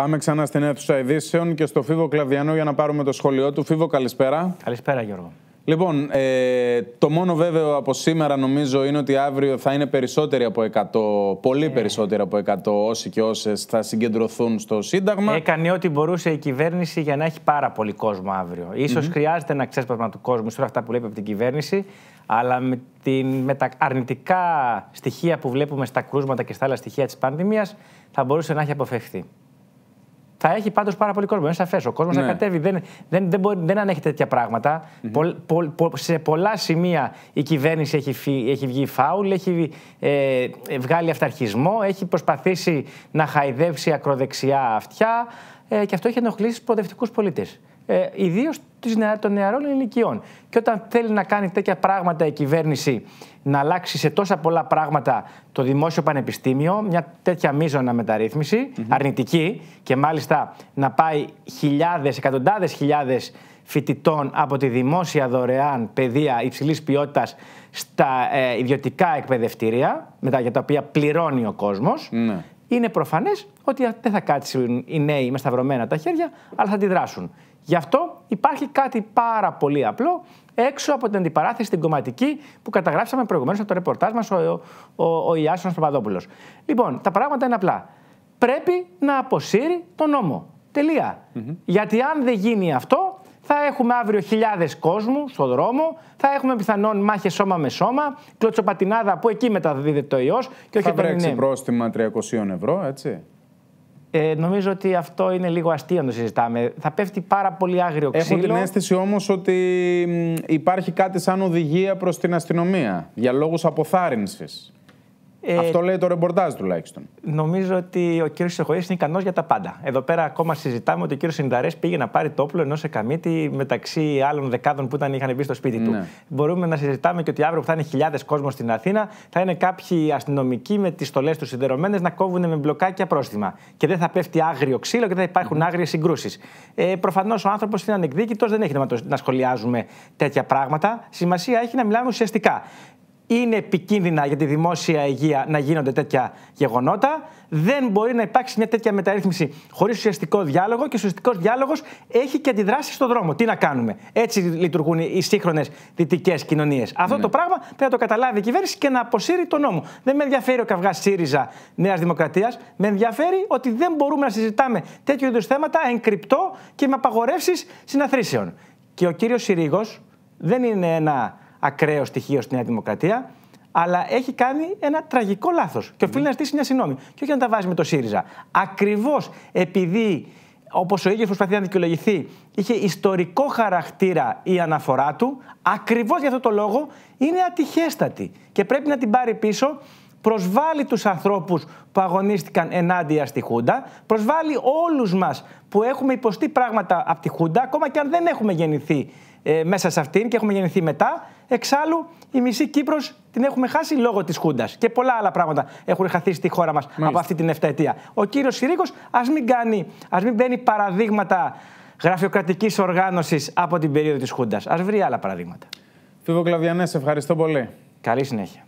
Πάμε ξανά στην αίθουσα ειδήσεων και στο Φίβο Κλαβιανό για να πάρουμε το σχολείο του. Φίβο, καλησπέρα. Καλησπέρα, Γιώργο. Λοιπόν, ε, το μόνο βέβαιο από σήμερα νομίζω είναι ότι αύριο θα είναι περισσότεροι από 100, πολύ ε. περισσότεροι από 100 όσοι και όσες θα συγκεντρωθούν στο Σύνταγμα. Έκανε ό,τι μπορούσε η κυβέρνηση για να έχει πάρα πολύ κόσμο αύριο. Ίσως mm -hmm. χρειάζεται ένα ξέσπασμα του κόσμου σωστά αυτά που λέει από την κυβέρνηση, αλλά με, την, με τα αρνητικά στοιχεία που βλέπουμε στα κρούσματα και στα άλλα στοιχεία της πανδημίας θα μπορούσε να έχει αποφευχθεί θα έχει πάντως πάρα πολύ κόσμο. Είναι σαφές. Ο κόσμος ναι. θα κατέβει. Δεν, δεν, δεν, δεν ανέχει τέτοια σε πολλά σημεία η κυβέρνηση έχει, έχει βγει φάουλ, έχει ε, βγάλει αυταρχισμό, έχει προσπαθήσει να χαϊδεύσει ακροδεξιά αυτιά ε, και αυτό έχει ενοχλήσει προοδευτικούς πολίτες ε, ιδίως των νεαρών ηλικιών. Και όταν θέλει να κάνει τέτοια πράγματα η κυβέρνηση, να αλλάξει σε τόσα πολλά πράγματα το δημόσιο πανεπιστήμιο, μια τέτοια μείζωνα μεταρρύθμιση, αρνητική, και μάλιστα να πάει χιλιάδες, εκατοντάδες χιλιάδες φοιτητών από τη δημόσια δωρεάν παιδεία υψηλής ποιότητας στα ε, ιδιωτικά εκπαιδευτήρια, μετά για τα οποία πληρώνει ο κόσμος. Ναι είναι προφανές ότι δεν θα κάτσουν οι νέοι με σταυρωμένα τα χέρια, αλλά θα αντιδράσουν. Γι' αυτό υπάρχει κάτι πάρα πολύ απλό έξω από την αντιπαράθεση την κομματική που καταγράψαμε προηγουμένως από το ρεπορτάζ μας ο, ο, ο Ιάσονα Λοιπόν, τα πράγματα είναι απλά. Πρέπει να αποσύρει τον νόμο. Τελεία. Γιατί αν δεν γίνει αυτό, θα έχουμε αύριο χιλιάδες κόσμους στον δρόμο. Θα έχουμε πιθανόν μάχε σώμα με σώμα. Κλωτσοπατινάδα που εκεί μεταδίδεται ο ιό. Θα βρέξει πρόστιμα 300 ευρώ, έτσι. Ε, νομίζω ότι αυτό είναι λίγο αστείο να το συζητάμε. Θα πέφτει πάρα πολύ άγριο ξύλο. Έχω την αίσθηση όμως ότι υπάρχει κάτι σαν οδηγία προς την αστυνομία για λόγους αποθάρρυνσης. Ε, Αυτό λέει το ρεμπορτάζ τουλάχιστον. Νομίζω ότι ο κύριος Σεχοίδη είναι ικανός για τα πάντα. Εδώ πέρα ακόμα συζητάμε ότι ο κύριος Συνταρέ πήγε να πάρει το όπλο ενός εκαμίτη μεταξύ άλλων δεκάδων που ήταν, είχαν μπει στο σπίτι του. Ναι. Μπορούμε να συζητάμε και ότι αύριο που θα είναι χιλιάδες κόσμος στην Αθήνα θα είναι κάποιοι αστυνομικοί με τις στολές τους σιδερωμένες να κόβουν με μπλοκάκια πρόστιμα. Και δεν θα πέφτει άγριο ξύλο και θα υπάρχουν ναι. άγριες συγκρούσεις. Ε, Προφανώς ο άνθρωπος είναι ανεκδίκητος, δεν έχει να σχολιάζουμε τέτοια πράγματα. Σημασία έχει να μιλάμε ουσιαστικά είναι επικίνδυνα για τη δημόσια υγεία να γίνονται τέτοια γεγονότα. Δεν μπορεί να υπάρξει μια τέτοια μεταρρύθμιση χωρίς ουσιαστικό διάλογο και ο ουσιαστικός διάλογος έχει και αντιδράσεις στον δρόμο. Τι να κάνουμε. Έτσι λειτουργούν οι σύγχρονες δυτικές κοινωνίες. Αυτό ναι. το πράγμα πρέπει να το καταλάβει η κυβέρνηση και να αποσύρει τον νόμο. Δεν με ενδιαφέρει ο καυγάς ΣΥΡΙΖΑ Νέας Δημοκρατίας. Με ενδιαφέρει ότι δεν μπορούμε να συζητάμε τέτοιου είδους θέματα εν κρυπτό και με απαγορεύσεις συναθρήσεων. Και ο κύριος Συρίγος δεν είναι ένα ακραίο στοιχείο στη Νέα Δημοκρατία, αλλά έχει κάνει ένα τραγικό λάθος και οφείλει ναι. να στήσει μια συνόμη. Και όχι να τα βάζει με το ΣΥΡΙΖΑ. Ακριβώς επειδή, όπως ο ίδιος προσπαθεί να δικαιολογηθεί, είχε ιστορικό χαρακτήρα η αναφορά του, ακριβώς για αυτό το λόγο είναι ατυχέστατη και πρέπει να την πάρει πίσω προσβάλλει τους ανθρώπους που αγωνίστηκαν ενάντια στη Χούντα, προσβάλλει όλους μας που έχουμε υποστεί πράγματα από τη Χούντα, ακόμα και αν δεν έχουμε γεννηθεί ε, μέσα σε αυτήν και έχουμε γεννηθεί μετά. Εξάλλου, η μισή Κύπρος την έχουμε χάσει λόγω της Χούντας. Και πολλά άλλα πράγματα έχουν χαθεί στη χώρα μας από αυτή την εφταετία. Ο κύριος Συρίκο, ας μην ας μην μπαίνει παραδείγματα γραφειοκρατικής οργάνωσης από την περίοδο της Χούντας. Ας βρει άλλα παραδείγματα. Φίβο Κλαβιανέ, ευχαριστώ πολύ. Καλή συνέχεια.